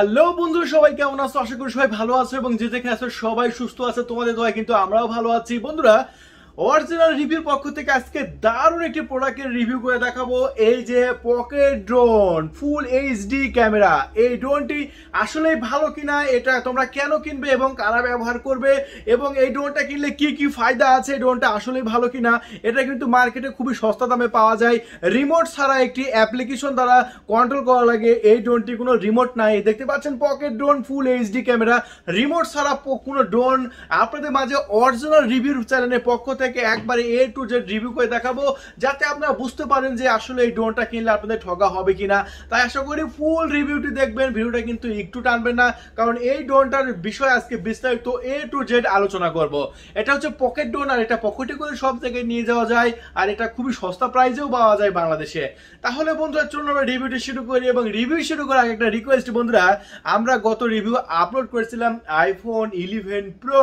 hello বন্ধু সবাই কেমন আছো আশা করি সবাই ভালো আছো এবং যে যেখানে আছো সবাই সুস্থ আছে তোমাদের দোয়া কিন্তু আমরাও ভালো আছি বন্ধুরা অরিজিনাল রিভিউর পক্ষ থেকে আজকে দারুণ একটি প্রোডাক্টের রিভিউ করে দেখাবো এই যে pocket drone full D camera এই ড্রোনটি আসলে ভালো কিনা এটা তোমরা কেন কিনবে এবং কারা ব্যবহার করবে এবং এই ড্রোনটা কিনলে কি কি ফায়দা আছে এই ড্রোনটা আসলে ভালো কিনা এটা কিন্তু মার্কেটে খুবই সস্তা দামে পাওয়া যায় রিমোট ছাড়া একটি অ্যাপ্লিকেশন দ্বারা কন্ট্রোল করা লাগে এই ড্রোনটি কোনো রিমোট নাই দেখতে পাচ্ছেন pocket drone full H camera remote ছাড়া কোনো ড্রোন আপনাদের মাঝে অরিজিনাল রিভিউর চ্যানেলের পক্ষ থেকে আপনাকে একবারে এ টু জেড রিভিউ করে দেখাবো যাতে আপনারা বুঝতে পারেন যে আসলে এই ড্রোনটা কিনলে আপনাদের ঠগা হবে কিনা তাই আশা করি ফুল রিভিউটি দেখবেন ভিডিওটা কিন্তু একটু টানবেন না কারণ এই ড্রোনটার বিষয় আজকে বিস্তারিত এ টু জেড আলোচনা করব এটা হচ্ছে পকেট ড্রোন আর এটা পকেটে করে সব জায়গায় নিয়ে যাওয়া যায় আর এটা খুবই সস্তা প্রাইজেও পাওয়া যায় বাংলাদেশে তাহলে বন্ধুরা চলুন আমরা রিভিউটি শুরু করি এবং রিভিউ শুরু করার একটা রিকোয়েস্ট বন্ধুরা আমরা গত রিভিউ আপলোড করেছিলাম আইফোন ইলেভেন প্রো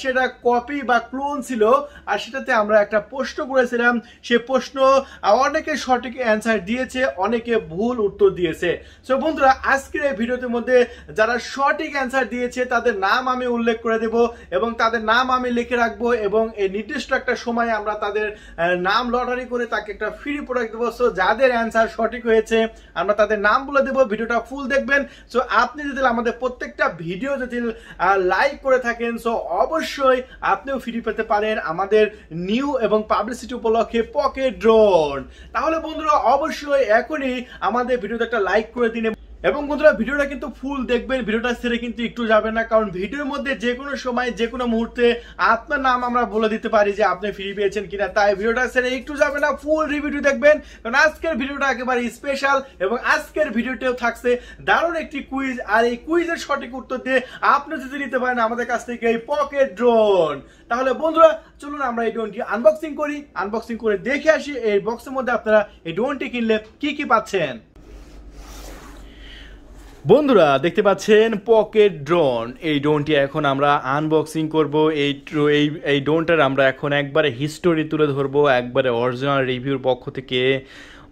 সেটা কপি বা ক্লোন ছিল আর সেটাতে আমরা একটা প্রশ্ন করেছিলাম সে প্রশ্ন অনেকে সঠিক অ্যান্সার দিয়েছে অনেকে ভুল উত্তর দিয়েছে সো বন্ধুরা আজকের এই ভিডিওতে মধ্যে যারা সঠিক অ্যান্সার দিয়েছে তাদের নাম আমি উল্লেখ করে দেব এবং তাদের নাম আমি লিখে রাখবো এবং এই নির্দিষ্ট একটা সময়ে আমরা তাদের নাম লটারি করে তাকে একটা ফ্রি প্রোডাক্ট দেবো সো যাদের অ্যান্সার সঠিক হয়েছে আমরা তাদের নাম বলে দেবো ভিডিওটা ফুল দেখবেন সো আপনি যদি আমাদের প্রত্যেকটা ভিডিও যদি লাইক করে থাকেন সো অবশ্যই আপনিও ফ্রি পেতে পারেন আমাদের আমাদের নিউ এবং পাবলিসিটি উপলক্ষে পকেট ড্রোন তাহলে বন্ধুরা অবশ্যই এখনই আমাদের ভিডিওতে একটা লাইক করে দিন এবং বন্ধুরা ভিডিওটা কিন্তু ফুল দেখবেন ভিডিওটা সেরে কিন্তু একটু যাবে না কারণ ভিডিওর মধ্যে যে কোনো সময় যে কোনো মুহূর্তে আপনার নাম আমরা বলে দিতে পারি যে আপনি ফ্রি পেয়েছেন কিনা তাই ভিডিওটা সেরে একটু যাবে না ফুল রিভিউ দেখবেন কারণ আজকের ভিডিওটা একেবারে স্পেশাল এবং আজকের ভিডিওটাও থাকছে দারুণ একটি কুইজ আর এই কুইজের সঠিক উত্তর দিয়ে আপনি যদি নিতে পারেন আমাদের কাছ থেকে এই পকেট ড্রোন তাহলে বন্ধুরা চলুন আমরা এই ড্রোনটি আনবক্সিং করি আনবক্সিং করে দেখে আসি এই বক্সের মধ্যে আপনারা এই ড্রোনটি কিনলে কি কি পাচ্ছেন বন্ধুরা দেখতে পাচ্ছেন পকেট ড্রোন এই ড্রোনটি এখন আমরা আনবক্সিং করব এই এই এই ড্রোনটার আমরা এখন একবারে হিস্টোরি তুলে ধরবো একবারে অরিজিনাল রিভিউর পক্ষ থেকে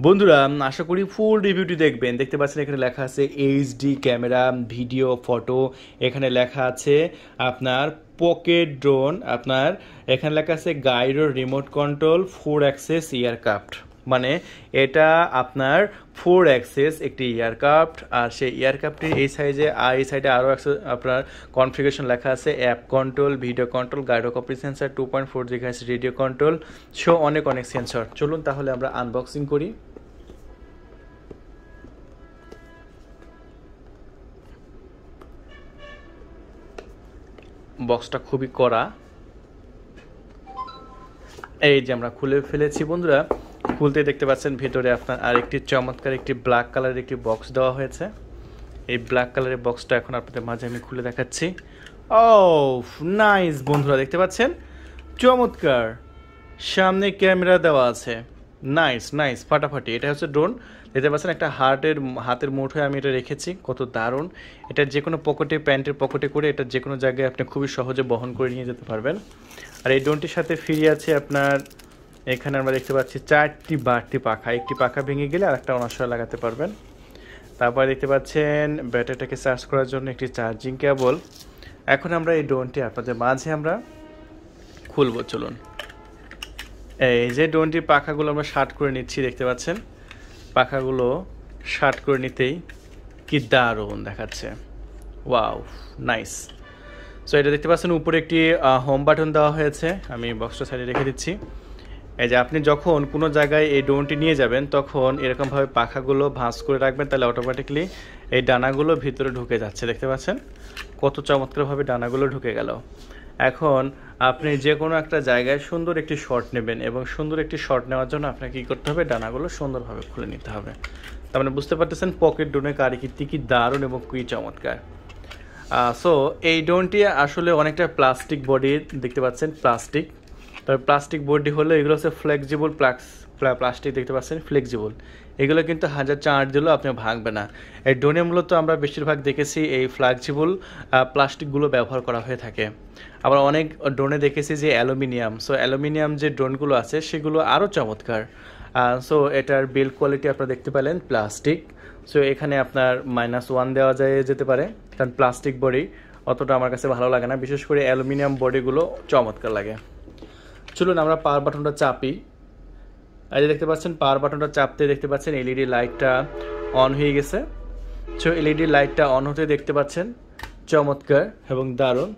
বন্ধুরা আশা করি ফুল রিভিউটি দেখবেন দেখতে পাচ্ছেন এখানে লেখা আছে এইচডি ক্যামেরা ভিডিও ফটো এখানে লেখা আছে আপনার পকেট ড্রোন আপনার এখানে লেখা আছে গাইডোর remote control for access aircraft মানে এটা আপনার ফোর অ্যাক্সেস একটি ইয়ারক্রাফট আর সেই ইয়ারক্রাফটির এই সাইজে আর এই সাইডে আরও আপনার কনফিগারেশন লেখা আছে অ্যাপ কন্ট্রোল ভিডিও কন্ট্রোল গাইডো copy sensor two point four জিগাস রেডিও কন্ট্রোল সো অনেক অনেক সেন্সর চলুন তাহলে আমরা আনবক্সিং করি বক্সটা খুবই কড়া এই যে আমরা খুলে ফেলেছি বন্ধুরা খুলতে দেখতে পাচ্ছেন ভিতরে আপনার আরেকটি চমৎকার একটি ব্ল্যাক কালারের একটি বক্স দেওয়া হয়েছে এই ব্ল্যাক কালারের বক্সটা এখন আপনাদের মাঝে আমি খুলে দেখাচ্ছি ও নাইস বন্ধুরা দেখতে পাচ্ছেন চমৎকার সামনে ক্যামেরা দেওয়া আছে নাইস নাইস ফাটাফাটি এটা হচ্ছে ড্রোন দেখতে পাচ্ছেন একটা হার্টের হাতের মুঠোয় আমি এটা রেখেছি কত দারুণ এটা যে কোনো পকেটে প্যান্টের পকেটে করে এটা যে কোনো জায়গায় আপনি খুবই সহজে বহন করে নিয়ে যেতে পারবেন আর এই ড্রোনটির সাথে ফিরিয়ে আছে আপনার এখানে আমরা দেখতে পাচ্ছি চারটি বাড়তি পাখা একটি পাখা ভেঙে গেলে আর একটা অনাশয় লাগাতে পারবেন তারপরে দেখতে পাচ্ছেন ব্যাটারিটাকে চার্জ করার জন্য একটি চার্জিং কেবল এখন আমরা এই ড্রোনটি আপনাদের মাঝে আমরা খুলব চলুন এই যে ড্রোনটির পাখাগুলো আমরা শার্ট করে নিচ্ছি দেখতে পাচ্ছেন পাখাগুলো শার্ট করে নিতেই কি দারুণ দেখাচ্ছে ওয়াও নাইস সো এটা দেখতে পাচ্ছেন উপরে একটি হোম বাটন দেওয়া হয়েছে আমি বক্সটা সাইডে রেখে দিচ্ছি এই যে আপনি যখন কোনো জায়গায় এই ডোনটি নিয়ে যাবেন তখন এরকমভাবে পাখাগুলো ভাঁজ করে রাখবেন তাহলে অটোমেটিকলি এই ডানাগুলো ভিতরে ঢুকে যাচ্ছে দেখতে পাচ্ছেন কত চমৎকারভাবে ডানাগুলো ঢুকে গেল এখন আপনি যে কোনো একটা জায়গায় সুন্দর একটি শট নেবেন এবং সুন্দর একটি শট নেওয়ার জন্য আপনাকে কী করতে হবে ডানাগুলো সুন্দরভাবে খুলে নিতে হবে তার মানে বুঝতে পারতেছেন পকেট কারি কারিকির্তি কী দারুণ এবং কী চমৎকার সো এই ডোনটি আসলে অনেকটা প্লাস্টিক বডি দেখতে পাচ্ছেন প্লাস্টিক তবে প্লাস্টিক বডি হলো এগুলো হচ্ছে ফ্লেক্সিবল প্লাক্স প্লাস্টিক দেখতে পাচ্ছেন ফ্লেক্সিবল এগুলো কিন্তু হাজার চার দিলেও আপনি ভাঙবে না এই ডোনে মূলত আমরা বেশিরভাগ দেখেছি এই ফ্লেক্সিবল প্লাস্টিকগুলো ব্যবহার করা হয়ে থাকে আবার অনেক ড্রোনে দেখেছি যে অ্যালুমিনিয়াম সো অ্যালুমিনিয়াম যে ড্রোনগুলো আছে সেগুলো আরও চমৎকার সো এটার বিল্ড কোয়ালিটি আপনারা দেখতে পেলেন প্লাস্টিক সো এখানে আপনার মাইনাস ওয়ান দেওয়া যায় যেতে পারে কারণ প্লাস্টিক বডি অতটা আমার কাছে ভালো লাগে না বিশেষ করে অ্যালুমিনিয়াম বডিগুলো চমৎকার লাগে চলুন আমরা পাওয়ার বাটনটা চাপি এই যে দেখতে পাচ্ছেন পাওয়ার বাটনটা চাপতে দেখতে পাচ্ছেন এলইডি লাইটটা অন হয়ে গেছে সো এলইডি লাইটটা অন হতে দেখতে পাচ্ছেন চমৎকার এবং দারুণ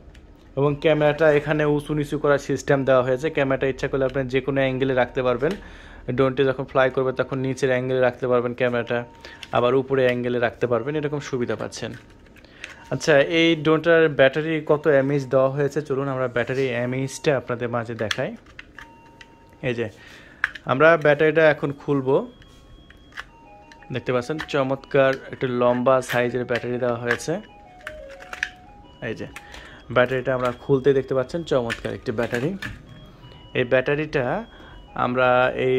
এবং ক্যামেরাটা এখানে উঁচু নিচু করার সিস্টেম দেওয়া হয়েছে ক্যামেরাটা ইচ্ছা করলে আপনি যে কোনো অ্যাঙ্গেলে রাখতে পারবেন ড্রোনটি যখন ফ্লাই করবে তখন নিচের অ্যাঙ্গেলে রাখতে পারবেন ক্যামেরাটা আবার উপরে অ্যাঙ্গেলে রাখতে পারবেন এরকম সুবিধা পাচ্ছেন আচ্ছা এই ড্রোনটার ব্যাটারি কত এমএইচ দেওয়া হয়েছে চলুন আমরা ব্যাটারি এমএইচটা আপনাদের মাঝে দেখাই এই যে আমরা ব্যাটারিটা এখন খুলব দেখতে পাচ্ছেন চমৎকার একটু লম্বা সাইজের ব্যাটারি দেওয়া হয়েছে এই যে ব্যাটারিটা আমরা খুলতে দেখতে পাচ্ছেন চমৎকার একটি ব্যাটারি এই ব্যাটারিটা আমরা এই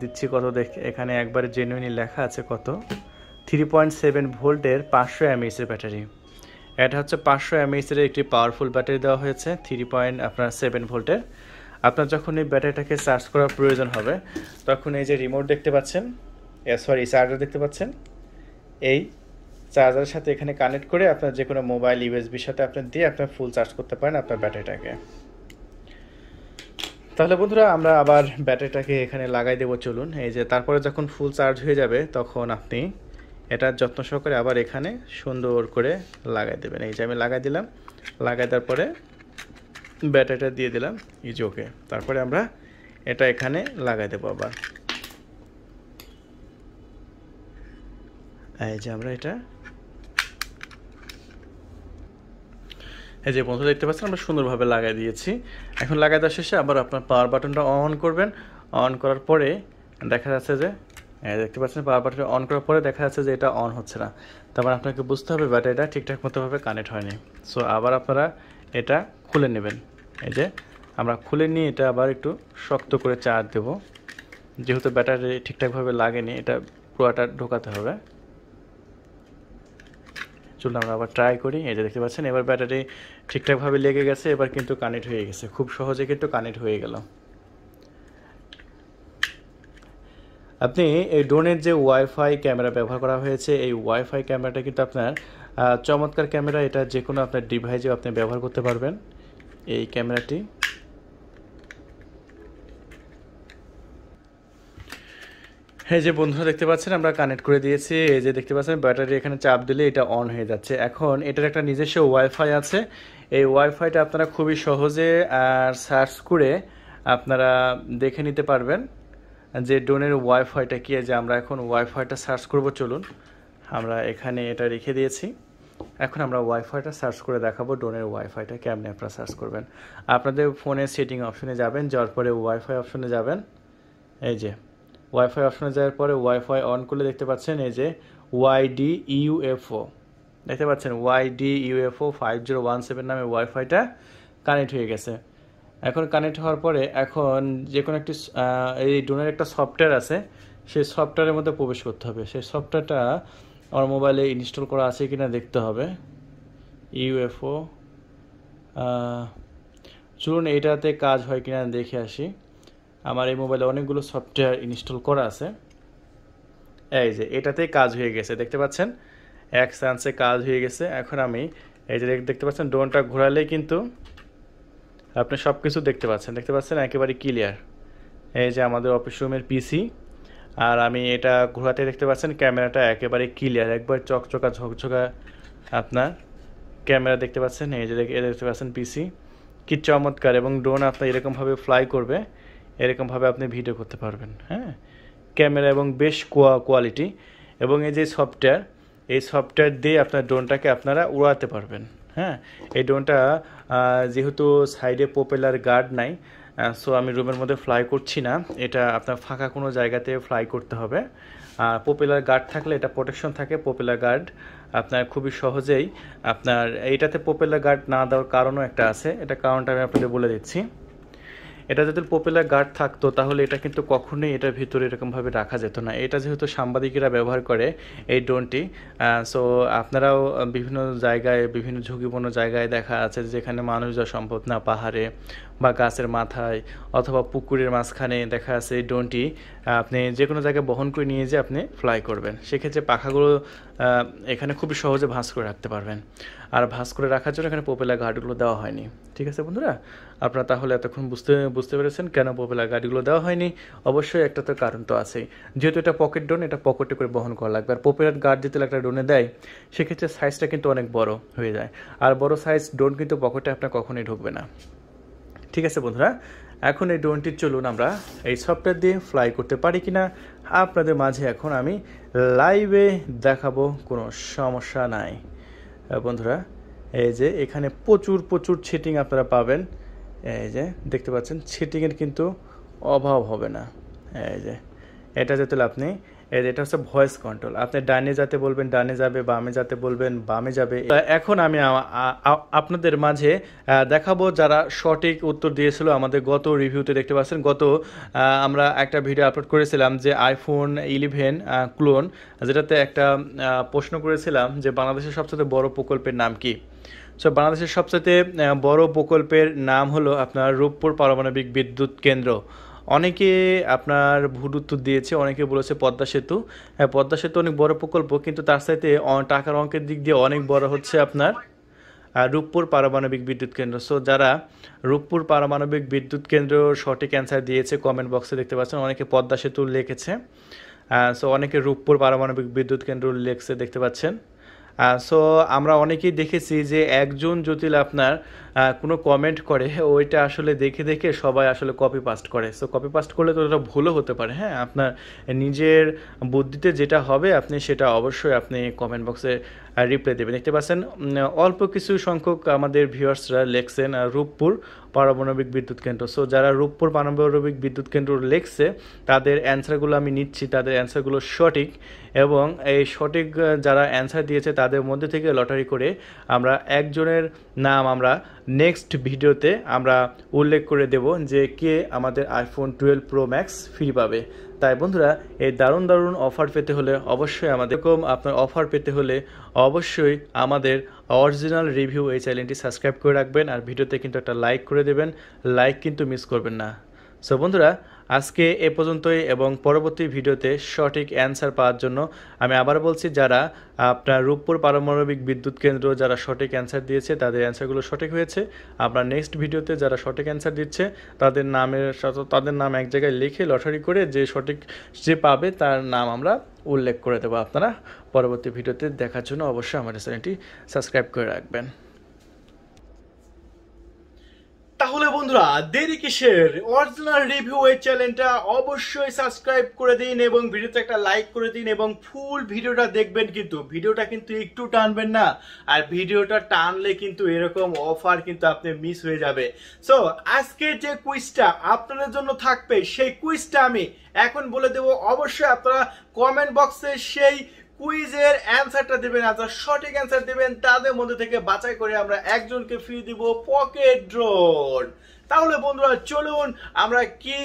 দিচ্ছি কত দেখ এখানে একবার জেনুইনি লেখা আছে কত থ্রি পয়েন্ট সেভেন ভোল্টের পাঁচশো এমএসের ব্যাটারি এটা হচ্ছে পাঁচশো এমএইচের একটি পাওয়ারফুল ব্যাটারি দেওয়া হয়েছে থ্রি পয়েন্ট আপনার সেভেন ভোল্টের আপনার যখন এই ব্যাটারিটাকে চার্জ করার প্রয়োজন হবে তখন এই যে রিমোট দেখতে পাচ্ছেন সরি চার্জার দেখতে পাচ্ছেন এই চার্জারের সাথে এখানে কানেক্ট করে আপনার যে কোনো মোবাইল ইউএসবির সাথে আপনি দিয়ে আপনার ফুল চার্জ করতে পারেন আপনার ব্যাটারিটাকে তাহলে বন্ধুরা আমরা আবার ব্যাটারিটাকে এখানে লাগাই দেবো চলুন এই যে তারপরে যখন ফুল চার্জ হয়ে যাবে তখন আপনি এটা যত্ন সহকারে আবার এখানে সুন্দর করে লাগাই দেবেন এই যে আমি লাগাই দিলাম লাগাই দেওয়ার পরে ব্যাটারিটা দিয়ে দিলাম ইজ ওকে তারপরে আমরা এটা এখানে লাগাই দেবো আবার এই যে আমরা এটা এই যে বন্ধু দেখতে পাচ্ছেন আমরা সুন্দরভাবে লাগাই দিয়েছি এখন লাগাই দেওয়ার শেষে আবার আপনার পাওয়ার বাটনটা অন করবেন অন করার পরে দেখা যাচ্ছে যে হ্যাঁ, দেখতে পাচ্ছেন বারবার অন করার পরে দেখা যাচ্ছে যে এটা অন হচ্ছে না তারপর মানে আপনাকে বুঝতে হবে ব্যাটারিটা ঠিকঠাক মতোভাবে কানেক্ট হয়নি সো আবার আপনারা এটা খুলে নেবেন এই যে আমরা খুলে নিয়ে এটা আবার একটু শক্ত করে চার দেব যেহেতু ব্যাটারি ঠিকঠাকভাবে লাগেনি এটা পুরোটা ঢোকাতে হবে চলুন আমরা আবার ট্রাই করি এই যে দেখতে পাচ্ছেন এবার ব্যাটারি ঠিকঠাকভাবে লেগে গেছে এবার কিন্তু কানেক্ট হয়ে গেছে খুব সহজে কিন্তু কানেক্ট হয়ে গেল আপনি এই ড্রোনের যে ওয়াইফাই ক্যামেরা ব্যবহার করা হয়েছে এই ওয়াইফাই ক্যামেরাটা কিন্তু আপনার চমৎকার ক্যামেরা এটা যে কোনো আপনার ডিভাইসে আপনি ব্যবহার করতে পারবেন এই ক্যামেরাটি হ্যাঁ যে বন্ধুরা দেখতে পাচ্ছেন আমরা কানেক্ট করে দিয়েছি এই যে দেখতে পাচ্ছেন ব্যাটারি এখানে চাপ দিলে এটা অন হয়ে যাচ্ছে এখন এটার একটা নিজস্ব ওয়াইফাই আছে এই ওয়াইফাইটা আপনারা খুবই সহজে আর সার্চ করে আপনারা দেখে নিতে পারবেন যে ড্রোনের ওয়াইফাইটা কী যে আমরা এখন ওয়াইফাইটা সার্চ করব চলুন আমরা এখানে এটা রেখে দিয়েছি এখন আমরা ওয়াইফাইটা সার্চ করে দেখাবো ড্রোনের ওয়াইফাইটা কেমনে আপনারা সার্চ করবেন আপনাদের ফোনে সেটিং অপশনে যাবেন যাওয়ার পরে ওয়াইফাই অপশনে যাবেন এই যে ওয়াইফাই অপশনে যাওয়ার পরে ওয়াইফাই অন করলে দেখতে পাচ্ছেন এই যে ওয়াইডি ইউএফও দেখতে পাচ্ছেন YD UFO five zero one seven নামে ওয়াইফাইটা কানেক্ট হয়ে গেছে এখন কানেক্ট হওয়ার পরে এখন যে কোনো একটি এই ড্রোনের একটা সফটওয়্যার আছে সেই সফটওয়্যারের মধ্যে প্রবেশ করতে হবে সেই সফটওয়্যারটা আমার মোবাইলে ইনস্টল করা আছে কি না দেখতে হবে ইউএফও চলুন এটাতে কাজ হয় কিনা দেখে আসি আমার এই মোবাইলে অনেকগুলো সফটওয়্যার ইনস্টল করা আছে এই যে এটাতে কাজ হয়ে গেছে দেখতে পাচ্ছেন এক চান্সে কাজ হয়ে গেছে এখন আমি এই যে দেখতে পাচ্ছেন ড্রোনটা ঘোরালেই কিন্তু আপনি সব কিছু দেখতে পাচ্ছেন দেখতে পাচ্ছেন একেবারে ক্লিয়ার এই যে আমাদের অফিস রুমের পিসি আর আমি এটা ঘোরাতে দেখতে পাচ্ছেন ক্যামেরাটা একেবারে ক্লিয়ার একবার চকচকা ঝকঝকা আপনার ক্যামেরা দেখতে পাচ্ছেন এই যে দেখতে পাচ্ছেন পিসি কি চমৎকার এবং ড্রোন আপনার এরকমভাবে ফ্লাই করবে এরকমভাবে আপনি ভিডিও করতে পারবেন হ্যাঁ ক্যামেরা এবং বেশ কোয়া কোয়ালিটি এবং এই যে সফটওয়্যার এই সফটওয়্যার দিয়ে আপনার ড্রোনটাকে আপনারা উড়াতে পারবেন হ্যাঁ এই ড্রোনটা যেহেতু সাইডে প্রোপেলার গার্ড নাই সো আমি রুমের মধ্যে ফ্লাই করছি না এটা আপনার ফাঁকা কোনো জায়গাতে ফ্লাই করতে হবে আর পপুলার গার্ড থাকলে এটা প্রোটেকশন থাকে পপুলার গার্ড আপনার খুবই সহজেই আপনার এইটাতে পপুলার গার্ড না দেওয়ার কারণও একটা আছে এটা কারণটা আমি আপনাদের বলে দিচ্ছি এটা যদি পপুলার গার্ড থাকতো তাহলে এটা কিন্তু কখনোই এটার ভিতরে এরকমভাবে রাখা যেত না এটা যেহেতু সাংবাদিকেরা ব্যবহার করে এই ড্রোনটি সো আপনারাও বিভিন্ন জায়গায় বিভিন্ন ঝুঁকিপূর্ণ জায়গায় দেখা আছে যেখানে মানুষ যাওয়া সম্ভব না পাহাড়ে বা গাছের মাথায় অথবা পুকুরের মাঝখানে দেখা আছে এই ডোনটি আপনি যে কোনো জায়গায় বহন করে নিয়ে যেয়ে আপনি ফ্লাই করবেন সেক্ষেত্রে পাখাগুলো এখানে খুবই সহজে ভাঁজ করে রাখতে পারবেন আর ভাঁজ করে রাখার জন্য এখানে পোপেলা গার্ডগুলো দেওয়া হয়নি ঠিক আছে বন্ধুরা আপনারা তাহলে এতক্ষণ বুঝতে বুঝতে পেরেছেন কেন পোপেলা গার্ডগুলো দেওয়া হয়নি অবশ্যই একটা তো কারণ তো আছেই যেহেতু এটা পকেট ডোন এটা পকেটে করে বহন করা লাগবে আর পোপেলার গার্ড যেতে একটা ডোনে দেয় সেক্ষেত্রে সাইজটা কিন্তু অনেক বড় হয়ে যায় আর বড় সাইজ ডোন কিন্তু পকেটে আপনার কখনোই ঢুকবে না ঠিক আছে বন্ধুরা এখন এই ড্রোনটি চলুন আমরা এই সফটওয়্যার দিয়ে ফ্লাই করতে পারি কিনা আপনাদের মাঝে এখন আমি লাইভে দেখাবো কোনো সমস্যা নাই বন্ধুরা এই যে এখানে প্রচুর প্রচুর ছিটিং আপনারা পাবেন এই যে দেখতে পাচ্ছেন ছিটিংয়ের কিন্তু অভাব হবে না এই যে এটা যেতে আপনি এর এটা হচ্ছে ভয়েস কন্ট্রোল আপনি ডানে যাতে বলবেন ডানে যাবে বামে যাতে বলবেন বামে যাবে এখন আমি আপনাদের মাঝে দেখাবো যারা সঠিক উত্তর দিয়েছিল আমাদের গত রিভিউতে দেখতে পাচ্ছেন গত আমরা একটা ভিডিও আপলোড করেছিলাম যে আইফোন ইলেভেন ক্লোন যেটাতে একটা প্রশ্ন করেছিলাম যে বাংলাদেশের সবচেয়ে বড় প্রকল্পের নাম কি সো বাংলাদেশের সবচেয়ে বড় প্রকল্পের নাম হলো আপনার রূপপুর পারমাণবিক বিদ্যুৎ কেন্দ্র অনেকে আপনার ভুল উত্তর দিয়েছে অনেকে বলেছে পদ্মা সেতু হ্যাঁ পদ্মা সেতু অনেক বড় প্রকল্প কিন্তু তার সাথে টাকার অঙ্কের দিক দিয়ে অনেক বড় হচ্ছে আপনার রূপপুর পারমাণবিক বিদ্যুৎ কেন্দ্র সো যারা রূপপুর পারমাণবিক বিদ্যুৎ কেন্দ্র সঠিক অ্যান্সার দিয়েছে কমেন্ট বক্সে দেখতে পাচ্ছেন অনেকে পদ্মা সেতু লিখেছে সো অনেকে রূপপুর পারমাণবিক বিদ্যুৎ কেন্দ্র লিখছে দেখতে পাচ্ছেন সো আমরা অনেকেই দেখেছি যে একজন জটিল আপনার কোনো কমেন্ট করে ওইটা আসলে দেখে দেখে সবাই আসলে কপি পাস্ট করে সো কপি পাস্ট করলে তো ওটা ভুলও হতে পারে হ্যাঁ আপনার নিজের বুদ্ধিতে যেটা হবে আপনি সেটা অবশ্যই আপনি কমেন্ট বক্সে রিপ্লাই দেবেন দেখতে পাচ্ছেন অল্প কিছু সংখ্যক আমাদের ভিউয়ার্সরা লেখছেন রূপপুর পারমাণবিক বিদ্যুৎ কেন্দ্র সো যারা রূপপুর পারমাণবিক বিদ্যুৎ কেন্দ্র লেখছে তাদের অ্যান্সারগুলো আমি নিচ্ছি তাদের অ্যান্সারগুলো সঠিক এবং এই সঠিক যারা অ্যান্সার দিয়েছে তাদের মধ্যে থেকে লটারি করে আমরা একজনের নাম আমরা নেক্সট ভিডিওতে আমরা উল্লেখ করে দেব যে কে আমাদের iPhone twelve pro max free পাবে তাই বন্ধুরা এই দারুণ দারুণ অফার পেতে হলে অবশ্যই আমাদের এরকম আপনার অফার পেতে হলে অবশ্যই আমাদের অরিজিনাল রিভিউ এই চ্যানেলটি সাবস্ক্রাইব করে রাখবেন আর ভিডিওতে কিন্তু একটা লাইক করে দেবেন লাইক কিন্তু মিস করবেন না সো বন্ধুরা আজকে এ পর্যন্তই এবং পরবর্তী ভিডিওতে সঠিক অ্যান্সার পাওয়ার জন্য আমি আবার বলছি যারা আপনার রূপপুর পারমাণবিক বিদ্যুৎ কেন্দ্র যারা সঠিক অ্যান্সার দিয়েছে তাদের অ্যান্সারগুলো সঠিক হয়েছে আপনার নেক্সট ভিডিওতে যারা সঠিক অ্যান্সার দিচ্ছে তাদের নামের সাথে তাদের নাম এক জায়গায় লিখে লটারি করে যে সঠিক যে পাবে তার নাম আমরা উল্লেখ করে দেবো আপনারা পরবর্তী ভিডিওতে দেখার জন্য অবশ্যই আমাদের চ্যানেলটি সাবস্ক্রাইব করে রাখবেন তাহলে বন্ধুরা দেরি কিসের অরিজিনাল রিভিউ এই চ্যানেলটা অবশ্যই সাবস্ক্রাইব করে দিন এবং ভিডিওতে একটা লাইক করে দিন এবং ফুল ভিডিওটা দেখবেন কিন্তু ভিডিওটা কিন্তু একটু টানবেন না আর ভিডিওটা টানলে কিন্তু এরকম অফার কিন্তু আপনি মিস হয়ে যাবে সো আজকের যে কুইজটা আপনাদের জন্য থাকবে সেই কুইজটা আমি এখন বলে দেব অবশ্যই আপনারা কমেন্ট বক্সে সেই কুইজের অ্যান্সারটা দেবেন অ্যান্সার সঠিক অ্যান্সার দেবেন তাদের মধ্যে থেকে বাছাই করে আমরা একজনকে ফ্রি দিব পকেট ড্রোন তাহলে বন্ধুরা চলুন আমরা কি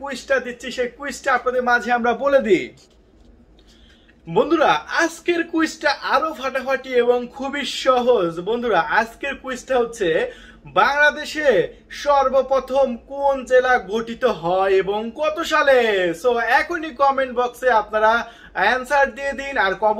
কুইজটা দিচ্ছি সেই কুইজটা আপনাদের মাঝে আমরা বলে দিই বন্ধুরা আজকের কুইজটা আরো ফাটাফাটি এবং খুবই সহজ বন্ধুরা আজকের কুইজটা হচ্ছে বাংলাদেশে সর্বপ্রথম কোন জেলা গঠিত হয় এবং কত সালে সো এখনই কমেন্ট বক্সে আপনারা অ্যান্সার দিয়ে দিন আর কব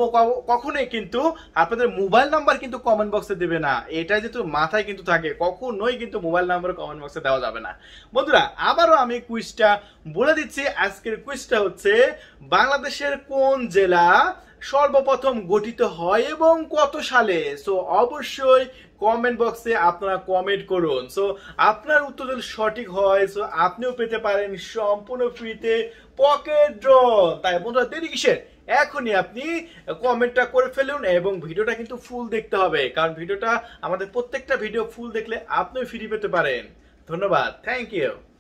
কখনোই কিন্তু আপনাদের মোবাইল নাম্বার কিন্তু কমেন্ট বক্সে দেবে না এটা যেহেতু মাথায় কিন্তু থাকে কখনোই কিন্তু মোবাইল নাম্বার কমেন্ট বক্সে দেওয়া যাবে না বন্ধুরা আবারও আমি কুইজটা বলে দিচ্ছি আজকের কুইজটা হচ্ছে বাংলাদেশের কোন জেলা সর্বপ্রথম গঠিত হয় এবং কত সালে সো অবশ্যই কমেন্ট বক্সে আপনারা কমেন্ট করুন সো আপনার উত্তর যদি সঠিক হয় সো আপনিও পেতে পারেন সম্পূর্ণ ফ্রিতে পকেট ড্র তাই বন্ধুরা দেরি কিসের এখনই আপনি কমেন্টটা করে ফেলুন এবং ভিডিওটা কিন্তু ফুল দেখতে হবে কারণ ভিডিওটা আমাদের প্রত্যেকটা ভিডিও ফুল দেখলে আপনিও ফ্রি পেতে পারেন ধন্যবাদ থ্যাংক ইউ